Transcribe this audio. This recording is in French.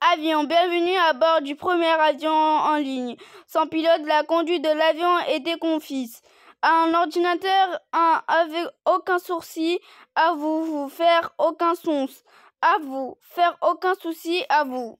avion. Bienvenue à bord du premier avion en ligne. Sans pilote, la conduite de l'avion est confise un ordinateur un, avec aucun sourcil, à vous, vous faire aucun souci, à vous, faire aucun souci, à vous.